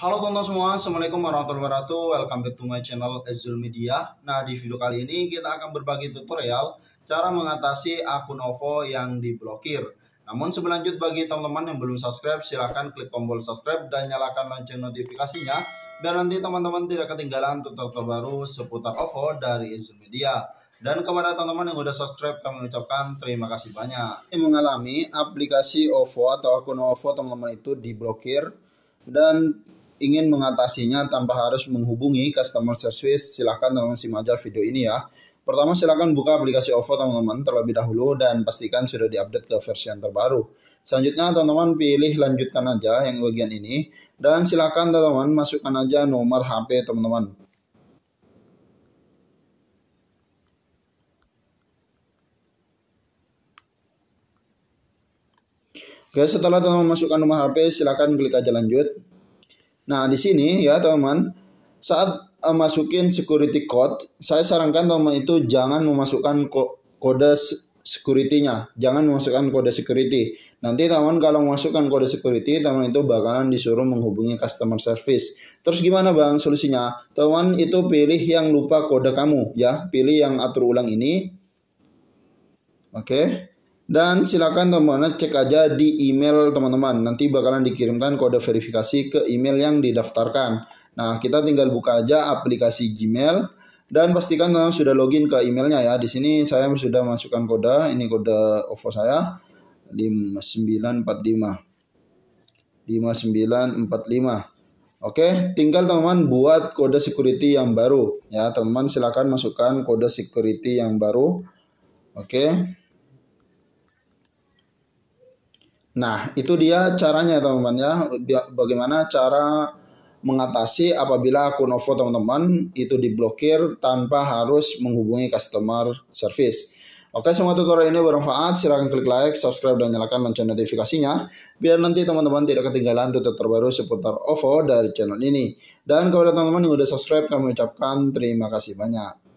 Halo teman-teman semua, Assalamualaikum warahmatullahi wabarakatuh Welcome back to my channel Azul Media Nah di video kali ini kita akan berbagi tutorial Cara mengatasi akun OVO yang diblokir Namun sebelum lanjut bagi teman-teman yang belum subscribe Silahkan klik tombol subscribe dan nyalakan lonceng notifikasinya Biar nanti teman-teman tidak ketinggalan tutorial terbaru seputar OVO dari Azul Media dan kepada teman-teman yang sudah subscribe kami ucapkan terima kasih banyak. Yang mengalami aplikasi OVO atau akun OVO teman-teman itu diblokir dan ingin mengatasinya tanpa harus menghubungi customer service, silahkan teman-teman simak aja video ini ya. Pertama silahkan buka aplikasi OVO teman-teman terlebih dahulu dan pastikan sudah diupdate ke versi yang terbaru. Selanjutnya teman-teman pilih lanjutkan aja yang bagian ini dan silahkan teman-teman masukkan aja nomor HP teman-teman. Oke setelah teman-teman masukkan nomor HP silahkan klik aja lanjut. Nah, di sini ya teman-teman, saat uh, masukin security code, saya sarankan teman teman itu jangan memasukkan kode security-nya. Jangan memasukkan kode security. Nanti teman teman kalau memasukkan kode security, teman teman itu bakalan disuruh menghubungi customer service. Terus gimana Bang solusinya? Teman itu pilih yang lupa kode kamu ya, pilih yang atur ulang ini. Oke. Okay. Dan silakan teman-teman cek aja di email teman-teman. Nanti bakalan dikirimkan kode verifikasi ke email yang didaftarkan. Nah, kita tinggal buka aja aplikasi Gmail dan pastikan teman-teman sudah login ke emailnya ya. Di sini saya sudah masukkan kode, ini kode OVO saya 5945. 5945. Oke, tinggal teman-teman buat kode security yang baru ya. Teman-teman silakan masukkan kode security yang baru. Oke. Nah, itu dia caranya teman-teman ya. Bagaimana cara mengatasi apabila akun OVO teman-teman itu diblokir tanpa harus menghubungi customer service. Oke, semua tutorial ini bermanfaat. Silahkan klik like, subscribe, dan nyalakan lonceng notifikasinya. Biar nanti teman-teman tidak ketinggalan tutorial terbaru seputar OVO dari channel ini. Dan kepada teman-teman yang sudah subscribe, kami ucapkan terima kasih banyak.